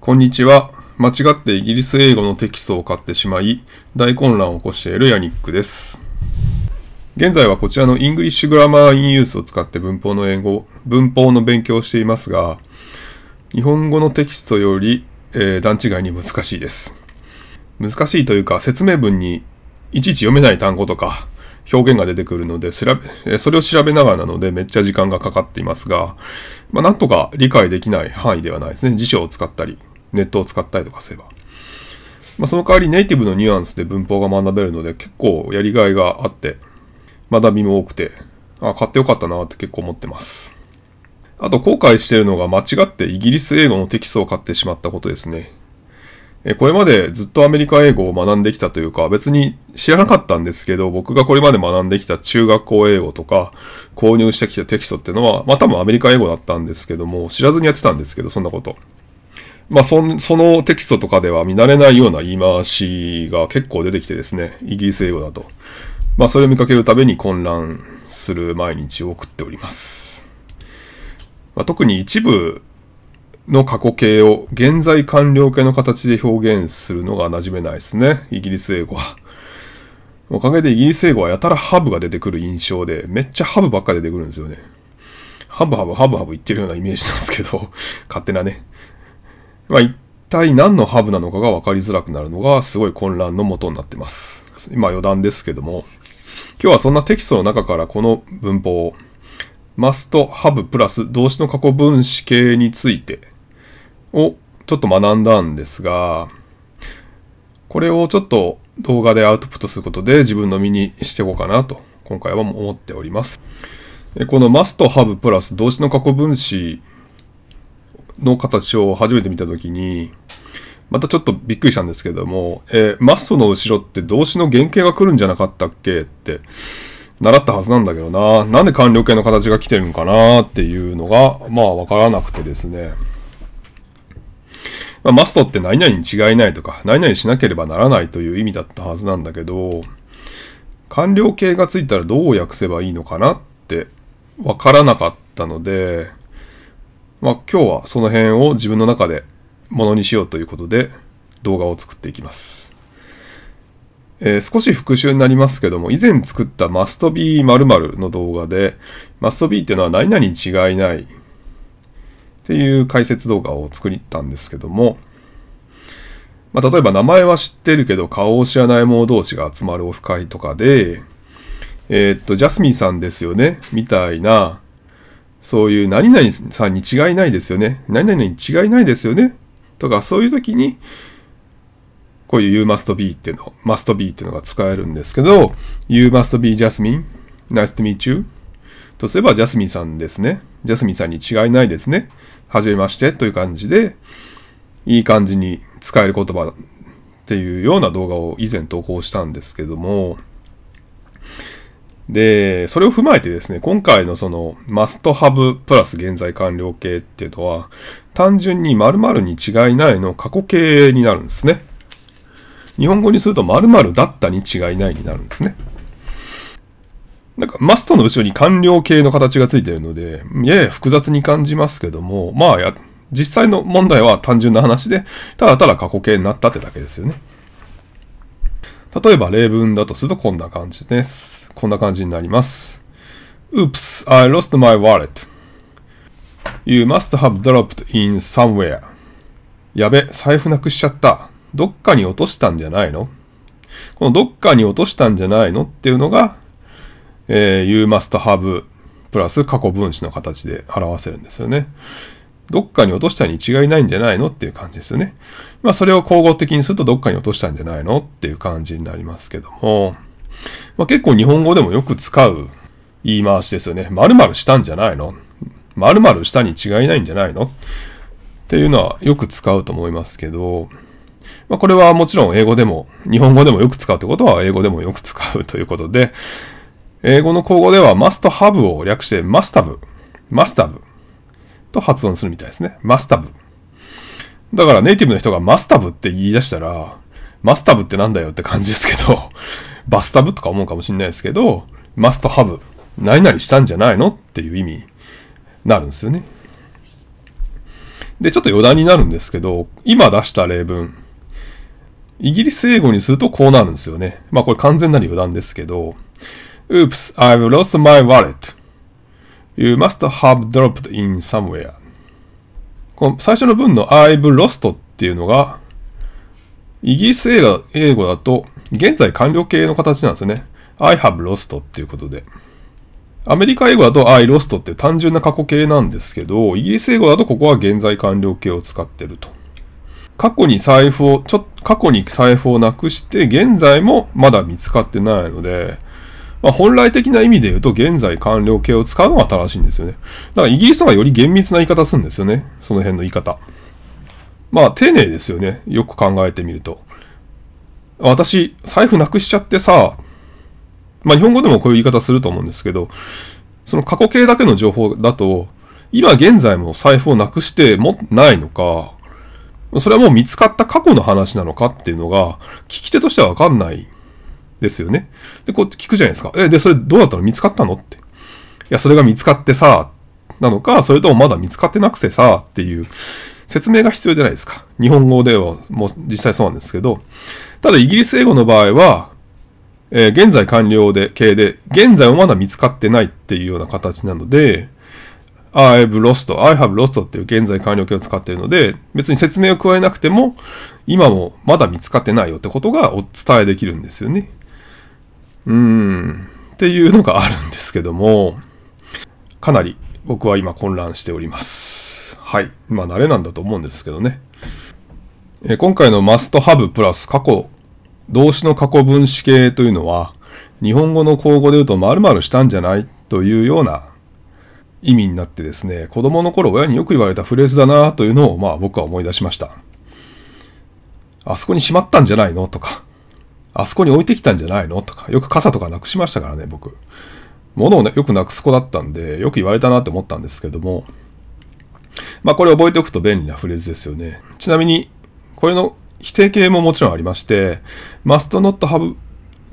こんにちは。間違ってイギリス英語のテキストを買ってしまい、大混乱を起こしているヤニックです。現在はこちらのイングリッシュグラマーインユースを使って文法の英語、文法の勉強をしていますが、日本語のテキストより、えー、段違いに難しいです。難しいというか、説明文にいちいち読めない単語とか、表現が出てくるので、調べ、それを調べながらなのでめっちゃ時間がかかっていますが、まあ、なんとか理解できない範囲ではないですね。辞書を使ったり、ネットを使ったりとかすれば。まあ、その代わりネイティブのニュアンスで文法が学べるので結構やりがいがあって学びも多くてあ買ってよかったなって結構思ってます。あと後悔してるのが間違ってイギリス英語のテキストを買ってしまったことですね。これまでずっとアメリカ英語を学んできたというか、別に知らなかったんですけど、僕がこれまで学んできた中学校英語とか、購入してきたテキストっていうのは、まあ多分アメリカ英語だったんですけども、知らずにやってたんですけど、そんなこと。まあそ、そのテキストとかでは見慣れないような言い回しが結構出てきてですね、イギリス英語だと。まあ、それを見かけるたびに混乱する毎日を送っております。まあ、特に一部の過去形を現在完了形の形で表現するのが馴染めないですね、イギリス英語は。おかげでイギリス英語はやたらハブが出てくる印象で、めっちゃハブばっか出てくるんですよね。ハブハブハブハブ言ってるようなイメージなんですけど、勝手なね。まあ、一体何のハブなのかが分かりづらくなるのがすごい混乱のもとになってます。今余談ですけども、今日はそんなテキストの中からこの文法、マスト、ハブ、プラス動詞の過去分詞形についてをちょっと学んだんですが、これをちょっと動画でアウトプットすることで自分の身にしていこうかなと今回は思っております。このマスト、ハブ、プラス動詞の過去分詞の形を初めて見たときに、またちょっとびっくりしたんですけども、えー、マストの後ろって動詞の原型が来るんじゃなかったっけって、習ったはずなんだけどな。なんで官僚系の形が来てるのかなっていうのが、まあわからなくてですね。まあ、マストって何々に違いないとか、何々しなければならないという意味だったはずなんだけど、官僚系がついたらどう訳せばいいのかなってわからなかったので、まあ、今日はその辺を自分の中でものにしようということで動画を作っていきます。えー、少し復習になりますけども、以前作ったマスト t be 〇の動画で、マストビ b っていうのは何々に違いないっていう解説動画を作ったんですけども、まあ、例えば名前は知ってるけど顔を知らない者同士が集まるオフ会とかで、えー、っと、ジャスミンさんですよねみたいな、そういう何々さんに違いないですよね。何々に違いないですよね。とか、そういう時に、こういう You must be っていうの、must be っていうのが使えるんですけど、You must be Jasmine. Nice to meet you. とすれば、ジャスミンさんですね。ジャスミンさんに違いないですね。はじめましてという感じで、いい感じに使える言葉っていうような動画を以前投稿したんですけども、で、それを踏まえてですね、今回のそのマストハブプラス現在完了形っていうのは、単純に〇〇に違いないの過去形になるんですね。日本語にすると〇〇だったに違いないになるんですね。なんかマストの後ろに完了形の形がついてるので、やや複雑に感じますけども、まあや、実際の問題は単純な話で、ただただ過去形になったってだけですよね。例えば例文だとするとこんな感じです。こんな感じになります。Oops, I lost my wallet.You must have dropped in somewhere. やべ、財布なくしちゃった。どっかに落としたんじゃないのこのどっかに落としたんじゃないのっていうのが、えー、You must have プラス過去分詞の形で表せるんですよね。どっかに落としたに違いないんじゃないのっていう感じですよね。まあそれを交互的にするとどっかに落としたんじゃないのっていう感じになりますけども。まあ、結構日本語でもよく使う言い回しですよね。〇〇したんじゃないの〇〇したに違いないんじゃないのっていうのはよく使うと思いますけど、まあ、これはもちろん英語でも、日本語でもよく使うってことは英語でもよく使うということで、英語の口語ではマストハブを略してマスタブ、マスタブと発音するみたいですね。マスタブ。だからネイティブの人がマスタブって言い出したら、マスタブってなんだよって感じですけど、バスタブとか思うかもしれないですけど、マストハブ、何々したんじゃないのっていう意味になるんですよね。で、ちょっと余談になるんですけど、今出した例文、イギリス英語にするとこうなるんですよね。まあこれ完全なる余談ですけど、Oops, I've lost my wallet.You must have dropped in somewhere. この最初の文の I've lost っていうのが、イギリス英語英語だと現在完了形の形なんですね。I have lost っていうことで。アメリカ英語だと I lost って単純な過去形なんですけど、イギリス英語だとここは現在完了形を使ってると。過去に財布を、ちょ、過去に財布をなくして、現在もまだ見つかってないので、まあ、本来的な意味で言うと、現在完了形を使うのが正しいんですよね。だからイギリスはより厳密な言い方するんですよね。その辺の言い方。まあ、丁寧ですよね。よく考えてみると。私、財布なくしちゃってさ、まあ、日本語でもこういう言い方すると思うんですけど、その過去形だけの情報だと、今現在も財布をなくしてもないのか、それはもう見つかった過去の話なのかっていうのが、聞き手としてはわかんないですよね。で、こう聞くじゃないですか。え、で、それどうだったの見つかったのって。いや、それが見つかってさ、なのか、それともまだ見つかってなくてさ、っていう説明が必要じゃないですか。日本語ではもう実際そうなんですけど、ただイギリス英語の場合は、えー、現在完了で、形で、現在もまだ見つかってないっていうような形なので、I've lost, I have lost っていう現在完了形を使っているので、別に説明を加えなくても、今もまだ見つかってないよってことがお伝えできるんですよね。うーん。っていうのがあるんですけども、かなり僕は今混乱しております。はい。まあ慣れなんだと思うんですけどね。え今回のマストハブプラス過去、動詞の過去分詞形というのは、日本語の口語で言うと〇〇したんじゃないというような意味になってですね、子供の頃親によく言われたフレーズだなというのをまあ僕は思い出しました。あそこにしまったんじゃないのとか、あそこに置いてきたんじゃないのとか、よく傘とかなくしましたからね、僕。物を、ね、よくなくす子だったんで、よく言われたなって思ったんですけども、まあこれ覚えておくと便利なフレーズですよね。ちなみに、これの否定形ももちろんありまして、must not have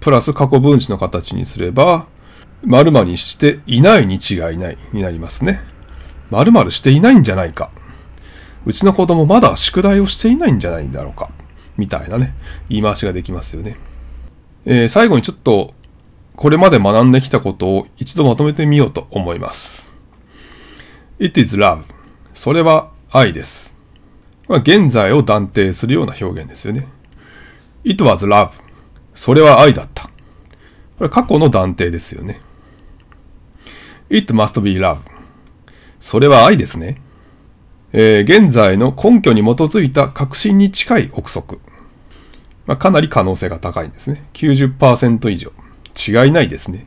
プラス過去分詞の形にすれば、〇〇にしていないに違いないになりますね。〇〇していないんじゃないか。うちの子供まだ宿題をしていないんじゃないんだろうか。みたいなね、言い回しができますよね。えー、最後にちょっと、これまで学んできたことを一度まとめてみようと思います。It is love. それは愛です。まあ、現在を断定するような表現ですよね。It was love. それは愛だった。これ過去の断定ですよね。It must be love. それは愛ですね。えー、現在の根拠に基づいた確信に近い憶測。まあ、かなり可能性が高いんですね。90%以上。違いないですね。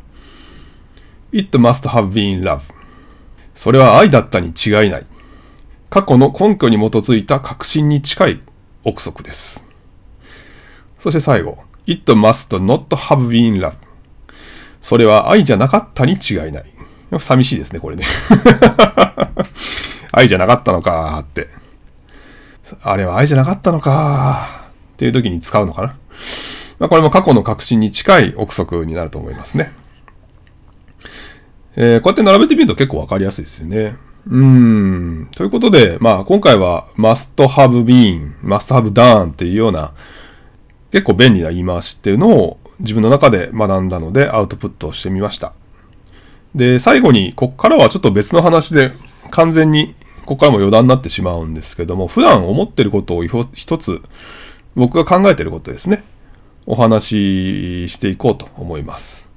It must have been love. それは愛だったに違いない。過去の根拠に基づいた確信に近い憶測です。そして最後、It must not have been love. それは愛じゃなかったに違いない。寂しいですね、これね。愛じゃなかったのかって。あれは愛じゃなかったのかっていう時に使うのかな。まあ、これも過去の確信に近い憶測になると思いますね。えー、こうやって並べてみると結構わかりやすいですよね。うん。ということで、まあ今回はマストハブビーン、マス v e ブダーンっていうような結構便利な言い回しっていうのを自分の中で学んだのでアウトプットをしてみました。で、最後にこっからはちょっと別の話で完全にここからも余談になってしまうんですけども、普段思ってることを一つ僕が考えてることですね。お話ししていこうと思います。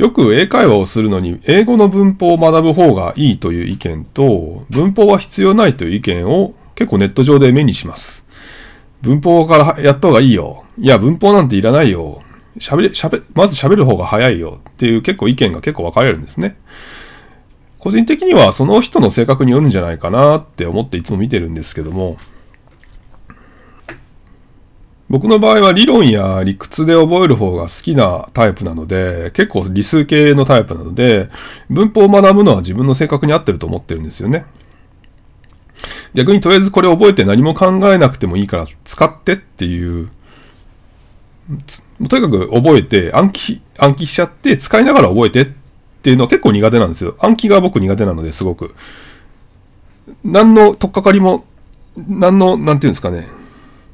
よく英会話をするのに英語の文法を学ぶ方がいいという意見と、文法は必要ないという意見を結構ネット上で目にします。文法からやった方がいいよ。いや、文法なんていらないよ。喋れ、喋、まず喋る方が早いよっていう結構意見が結構分かれるんですね。個人的にはその人の性格によるんじゃないかなって思っていつも見てるんですけども、僕の場合は理論や理屈で覚える方が好きなタイプなので、結構理数系のタイプなので、文法を学ぶのは自分の性格に合ってると思ってるんですよね。逆にとりあえずこれ覚えて何も考えなくてもいいから使ってっていう、とにかく覚えて暗記、暗記しちゃって使いながら覚えてっていうのは結構苦手なんですよ。暗記が僕苦手なのですごく。何のとっかかりも、何の、なんていうんですかね。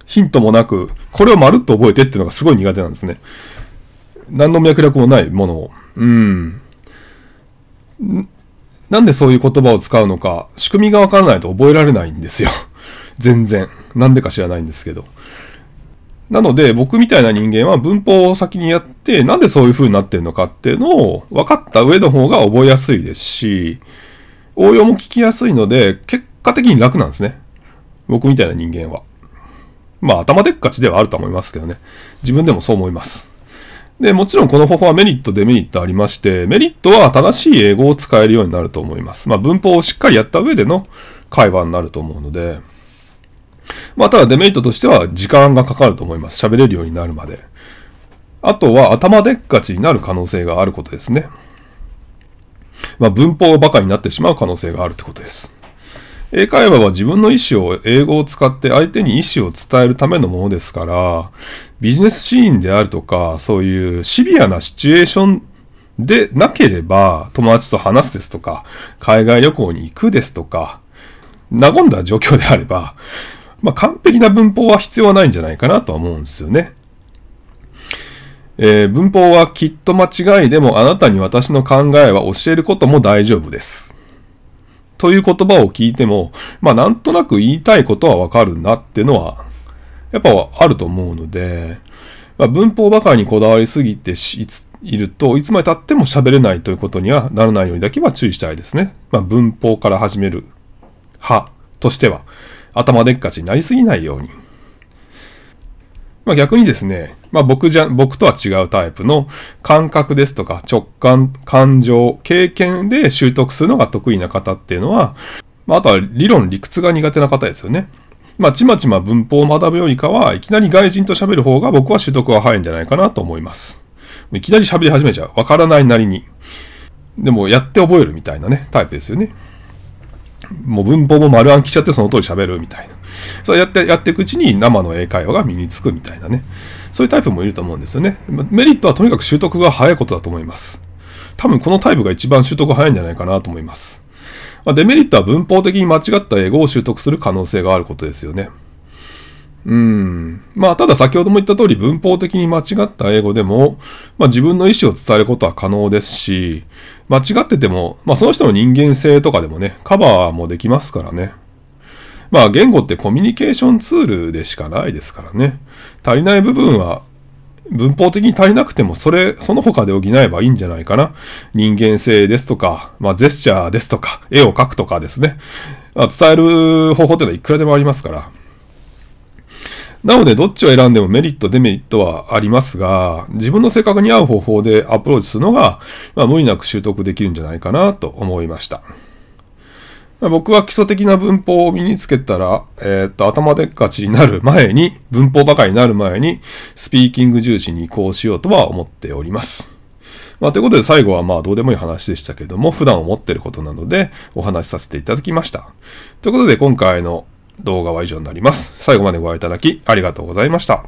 ヒントもなく、これをまるっと覚えてっていうのがすごい苦手なんですね。何の脈絡もないものを。うん。なんでそういう言葉を使うのか、仕組みがわからないと覚えられないんですよ。全然。なんでか知らないんですけど。なので、僕みたいな人間は文法を先にやって、なんでそういう風になってるのかっていうのを分かった上の方が覚えやすいですし、応用も聞きやすいので、結果的に楽なんですね。僕みたいな人間は。まあ頭でっかちではあると思いますけどね。自分でもそう思います。で、もちろんこの方法はメリット、デメリットありまして、メリットは正しい英語を使えるようになると思います。まあ文法をしっかりやった上での会話になると思うので、まあただデメリットとしては時間がかかると思います。喋れるようになるまで。あとは頭でっかちになる可能性があることですね。まあ文法ばかりになってしまう可能性があるってことです。英会話は自分の意思を英語を使って相手に意思を伝えるためのものですから、ビジネスシーンであるとか、そういうシビアなシチュエーションでなければ、友達と話すですとか、海外旅行に行くですとか、和んだ状況であれば、まあ、完璧な文法は必要ないんじゃないかなとは思うんですよね。えー、文法はきっと間違いでもあなたに私の考えは教えることも大丈夫です。という言葉を聞いても、まあなんとなく言いたいことはわかるなってのは、やっぱあると思うので、まあ、文法ばかりにこだわりすぎていると、いつまで経っても喋れないということにはならないようにだけは注意したいですね。まあ文法から始める派としては、頭でっかちになりすぎないように。まあ、逆にですね、まあ、僕じゃ、僕とは違うタイプの感覚ですとか直感、感情、経験で習得するのが得意な方っていうのは、まあ、あとは理論、理屈が苦手な方ですよね。まあ、ちまちま文法を学ぶよりかは、いきなり外人と喋る方が僕は習得は早いんじゃないかなと思います。いきなり喋り始めちゃう。わからないなりに。でも、やって覚えるみたいなね、タイプですよね。もう文法も丸暗記しちゃってその通り喋るみたいな。そうやって、やっていくうちに生の英会話が身につくみたいなね。そういうタイプもいると思うんですよね。メリットはとにかく習得が早いことだと思います。多分このタイプが一番習得早いんじゃないかなと思います。デメリットは文法的に間違った英語を習得する可能性があることですよね。うん。まあ、ただ先ほども言った通り文法的に間違った英語でも、まあ自分の意思を伝えることは可能ですし、間違ってても、まあその人の人間性とかでもね、カバーもできますからね。まあ言語ってコミュニケーションツールでしかないですからね。足りない部分は文法的に足りなくても、それ、その他で補えばいいんじゃないかな。人間性ですとか、まあ、ジェスチャーですとか、絵を描くとかですね。まあ、伝える方法ってのはいくらでもありますから。なので、どっちを選んでもメリット、デメリットはありますが、自分の性格に合う方法でアプローチするのが、まあ、無理なく習得できるんじゃないかなと思いました。ま僕は基礎的な文法を身につけたら、えー、っと、頭でっかちになる前に、文法ばかりになる前に、スピーキング重視に移行しようとは思っております。まあ、ということで最後はまあどうでもいい話でしたけども、普段思ってることなのでお話しさせていただきました。ということで今回の動画は以上になります。最後までご覧いただきありがとうございました。